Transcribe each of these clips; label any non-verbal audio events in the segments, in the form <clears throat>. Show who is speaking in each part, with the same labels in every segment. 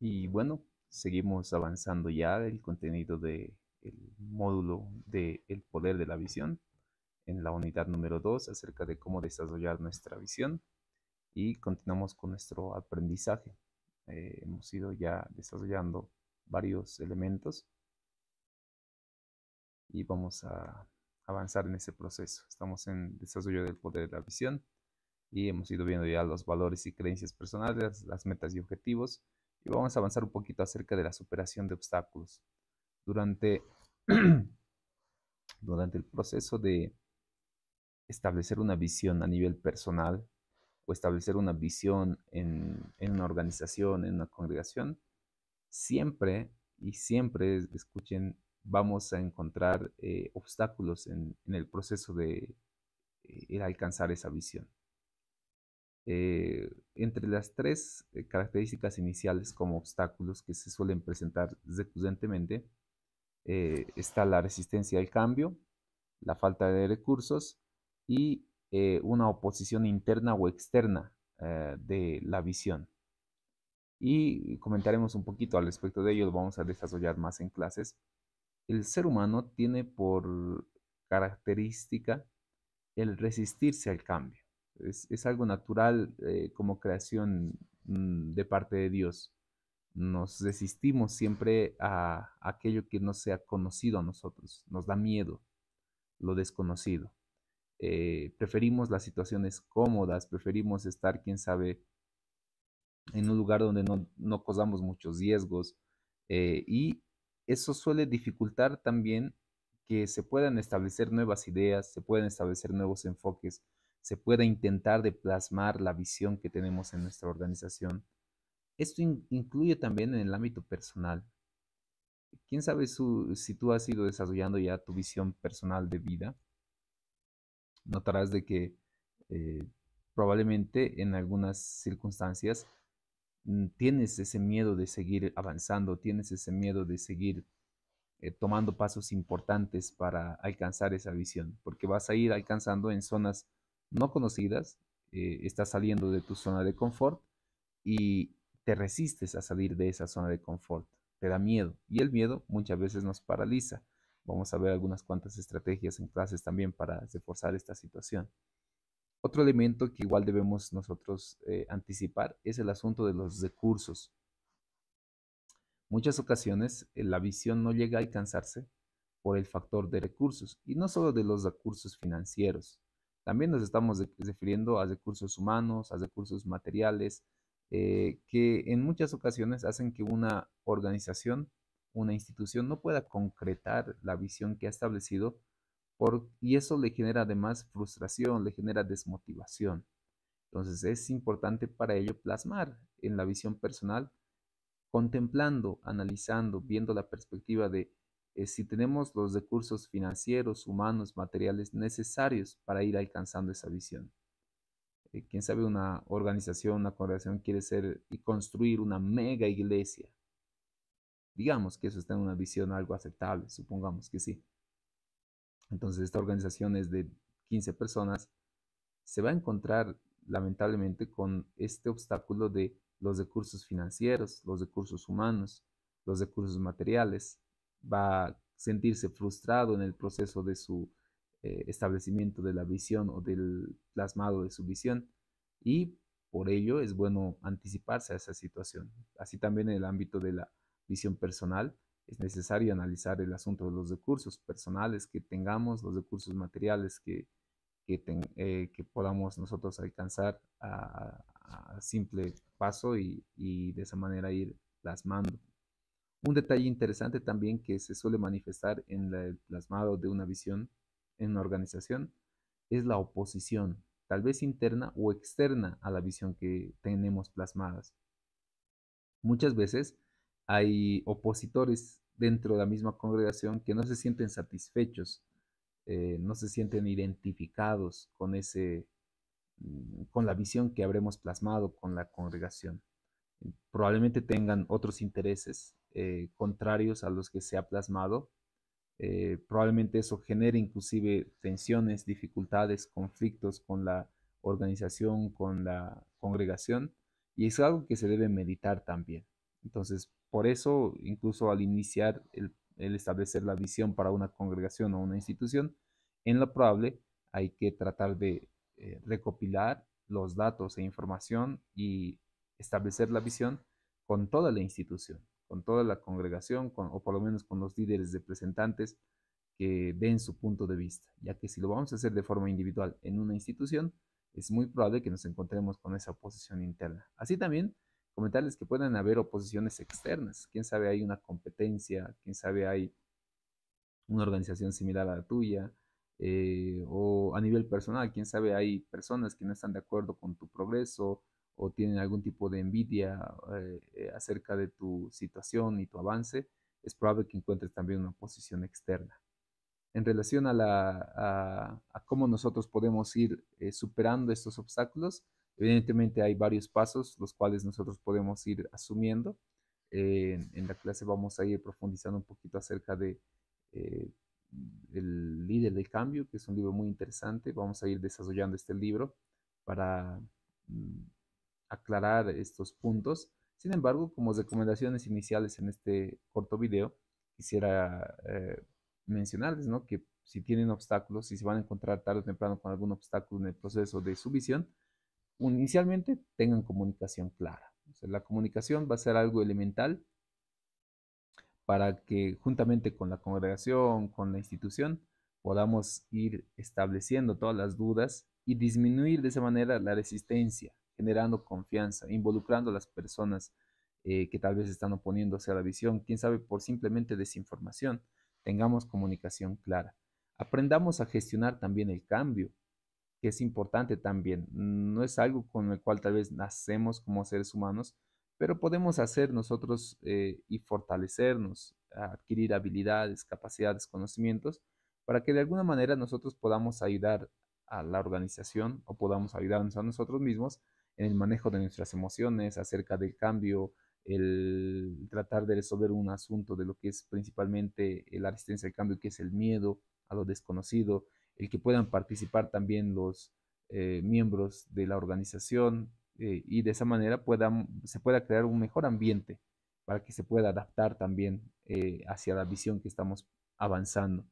Speaker 1: Y bueno, seguimos avanzando ya el contenido del módulo de El poder de la visión en la unidad número 2 acerca de cómo desarrollar nuestra visión y continuamos con nuestro aprendizaje. Eh, hemos ido ya desarrollando varios elementos y vamos a avanzar en ese proceso. Estamos en desarrollo del poder de la visión y hemos ido viendo ya los valores y creencias personales, las metas y objetivos y vamos a avanzar un poquito acerca de la superación de obstáculos. Durante, <clears throat> durante el proceso de establecer una visión a nivel personal o establecer una visión en, una organización, en una congregación, siempre y siempre, escuchen, vamos a encontrar eh, obstáculos en, el proceso de eh, alcanzar esa visión. Eh, entre las tres eh, características iniciales como obstáculos que se suelen presentar recurrentemente eh, está la resistencia al cambio, la falta de recursos y una oposición interna o externa de la visión. Y comentaremos un poquito al respecto de ello, vamos a desarrollar más en clases. El ser humano tiene por característica el resistirse al cambio es, algo natural eh, como creación mm, de parte de Dios. Nos resistimos siempre a, aquello que no sea conocido a nosotros, nos da miedo lo desconocido. Eh, preferimos las situaciones cómodas, preferimos estar, quién sabe, en un lugar donde no, no causamos muchos riesgos eh, y eso suele dificultar también que se puedan establecer nuevas ideas, se puedan establecer nuevos enfoques, se pueda intentar de plasmar la visión que tenemos en nuestra organización. Esto incluye también en el ámbito personal. ¿Quién sabe si tú has ido desarrollando ya tu visión personal de vida? Notarás de que eh, probablemente en algunas circunstancias mm, tienes ese miedo de seguir avanzando, tienes ese miedo de seguir eh, tomando pasos importantes para alcanzar esa visión, porque vas a ir alcanzando en zonas no conocidas, eh, estás saliendo de tu zona de confort y te resistes a salir de esa zona de confort, te da miedo y el miedo muchas veces nos paraliza. Vamos a ver algunas cuantas estrategias en clases también para reforzar esta situación. Otro elemento que igual debemos nosotros eh, anticipar es el asunto de los recursos. Muchas ocasiones eh, la visión no llega a alcanzarse por el factor de recursos y no solo de los recursos financieros, también nos estamos refiriendo a recursos humanos, a recursos materiales, eh, que en muchas ocasiones hacen que una organización, una institución no pueda concretar la visión que ha establecido y eso le genera además frustración, le genera desmotivación. Entonces es importante para ello plasmar en la visión personal, contemplando, analizando, viendo la perspectiva de eh, si tenemos los recursos financieros, humanos, materiales necesarios para ir alcanzando esa visión. Eh, quién sabe, una organización, una congregación quiere ser y construir una mega iglesia. Digamos que eso está en una visión algo aceptable, supongamos que sí. Entonces, esta organización es de 15 personas, se va a encontrar lamentablemente con este obstáculo de los recursos financieros, los recursos humanos, los recursos materiales, va a sentirse frustrado en el proceso de su eh, establecimiento de la visión o del plasmado de su visión y por ello es bueno anticiparse a esa situación. Así también en el ámbito de la visión personal es necesario analizar el asunto de los recursos personales que tengamos, los recursos materiales que, que, eh, podamos nosotros alcanzar a, simple paso y de esa manera ir plasmando un detalle interesante también que se suele manifestar en el plasmado de una visión en una organización es la oposición, tal vez interna o externa a la visión que tenemos plasmadas. Muchas veces hay opositores dentro de la misma congregación que no se sienten satisfechos, eh, no se sienten identificados con ese, mm, con la visión que habremos plasmado con la congregación. Probablemente tengan otros intereses eh, contrarios a los que se ha plasmado. Eh, probablemente eso genere inclusive tensiones, dificultades, conflictos con la organización, con la congregación, y es algo que se debe meditar también. Entonces, por eso, incluso al iniciar el, establecer la visión para una congregación o una institución, en lo probable hay que tratar de eh, recopilar los datos e información y establecer la visión con toda la institución con toda la congregación, con, o por lo menos con los líderes representantes que den su punto de vista, ya que si lo vamos a hacer de forma individual en una institución, es muy probable que nos encontremos con esa oposición interna. Así también, comentarles que pueden haber oposiciones externas. Quién sabe hay una competencia, quién sabe hay una organización similar a la tuya, eh, o a nivel personal, quién sabe hay personas que no están de acuerdo con tu progreso, o tienen algún tipo de envidia eh, eh, acerca de tu situación y tu avance, es probable que encuentres también una posición externa. En relación a, la, a, cómo nosotros podemos ir eh, superando estos obstáculos, evidentemente hay varios pasos los cuales nosotros podemos ir asumiendo. en, la clase vamos a ir profundizando un poquito acerca de El líder del cambio, que es un libro muy interesante. Vamos a ir desarrollando este libro para mm, aclarar estos puntos. Sin embargo, como recomendaciones iniciales en este corto video, quisiera eh, mencionarles que si tienen obstáculos, si se van a encontrar tarde o temprano con algún obstáculo en el proceso de visión inicialmente tengan comunicación clara. la comunicación va a ser algo elemental para que juntamente con la congregación, con la institución, podamos ir estableciendo todas las dudas y disminuir de esa manera la resistencia generando confianza, involucrando a las personas eh, que tal vez están oponiéndose a la visión, quién sabe por simplemente desinformación. Tengamos comunicación clara. Aprendamos a gestionar también el cambio, que es importante también. No es algo con el cual tal vez nacemos como seres humanos, pero podemos hacer nosotros eh, y fortalecernos, adquirir habilidades, capacidades, conocimientos, para que de alguna manera nosotros podamos ayudar a la organización o podamos ayudarnos a nosotros mismos en el manejo de nuestras emociones, acerca del cambio, el tratar de resolver un asunto de lo que es principalmente eh, la resistencia al cambio, que es el miedo a lo desconocido, el que puedan participar también los eh, miembros de la organización eh, y de esa manera se pueda crear un mejor ambiente para que se pueda adaptar también hacia la visión que estamos avanzando.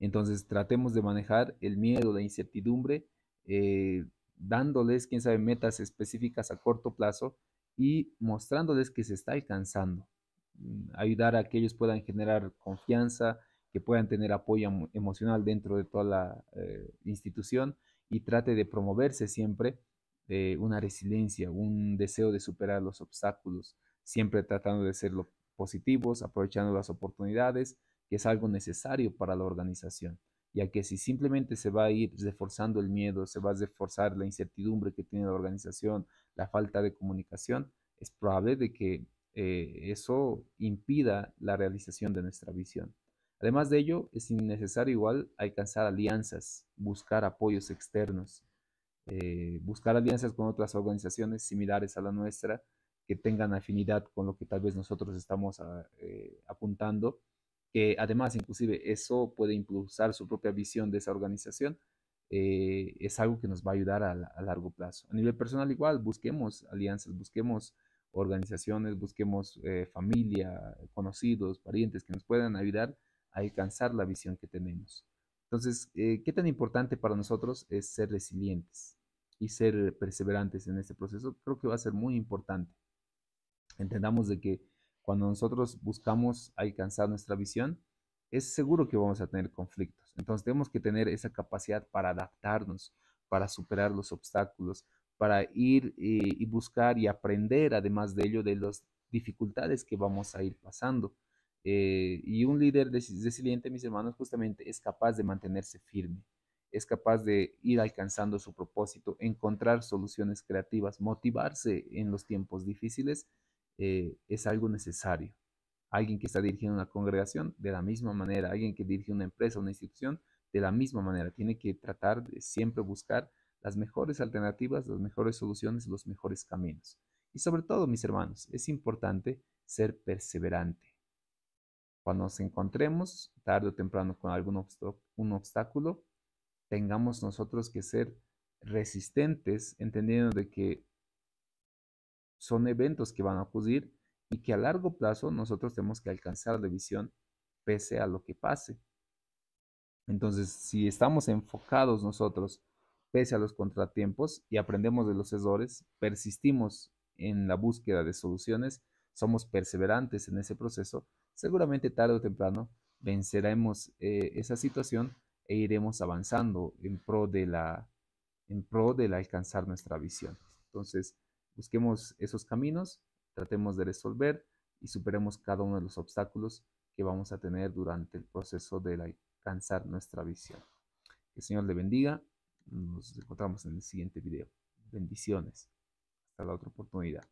Speaker 1: Entonces tratemos de manejar el miedo, la incertidumbre, dándoles, quién sabe, metas específicas a corto plazo y mostrándoles que se está alcanzando. Mm, ayudar a que ellos puedan generar confianza, que puedan tener apoyo emocional dentro de toda la eh, institución y trate de promoverse siempre eh, una resiliencia, un deseo de superar los obstáculos, siempre tratando de ser positivos, aprovechando las oportunidades, que es algo necesario para la organización ya que si simplemente se va a ir reforzando el miedo, se va a reforzar la incertidumbre que tiene la organización, la falta de comunicación, es probable de que eh, eso impida la realización de nuestra visión. Además de ello, es innecesario igual alcanzar alianzas, buscar apoyos externos, eh, buscar alianzas con otras organizaciones similares a la nuestra que tengan afinidad con lo que tal vez nosotros estamos ah, eh, apuntando que además inclusive eso puede impulsar su propia visión de esa organización, eh, es algo que nos va a ayudar a, largo plazo. A nivel personal igual, busquemos alianzas, busquemos organizaciones, busquemos eh, familia, conocidos, parientes que nos puedan ayudar a alcanzar la visión que tenemos. Entonces, eh, ¿qué tan importante para nosotros es ser resilientes y ser perseverantes en este proceso? Creo que va a ser muy importante. Entendamos de que cuando nosotros buscamos alcanzar nuestra visión, es seguro que vamos a tener conflictos. Entonces tenemos que tener esa capacidad para adaptarnos, para superar los obstáculos, para ir eh, y, buscar y aprender, además de ello, de las dificultades que vamos a ir pasando. Eh, y un líder resiliente, mis hermanos, justamente es capaz de mantenerse firme, es capaz de ir alcanzando su propósito, encontrar soluciones creativas, motivarse en los tiempos difíciles eh, es algo necesario. Alguien que está dirigiendo una congregación, de la misma manera. Alguien que dirige una empresa, una institución, de la misma manera. Tiene que tratar de siempre buscar las mejores alternativas, las mejores soluciones, los mejores caminos. Y sobre todo, mis hermanos, es importante ser perseverante. Cuando nos encontremos tarde o temprano con algún obstáculo, tengamos nosotros que ser resistentes, entendiendo de que son eventos que van a ocurrir y que a largo plazo nosotros tenemos que alcanzar la visión pese a lo que pase. Entonces, si estamos enfocados nosotros pese a los contratiempos y aprendemos de los errores, persistimos en la búsqueda de soluciones, somos perseverantes en ese proceso, seguramente tarde o temprano venceremos eh, esa situación e iremos avanzando en pro de la en pro del alcanzar nuestra visión. Entonces, Busquemos esos caminos, tratemos de resolver y superemos cada uno de los obstáculos que vamos a tener durante el proceso de alcanzar nuestra visión. Que el Señor le bendiga. Nos encontramos en el siguiente video. Bendiciones. Hasta la otra oportunidad.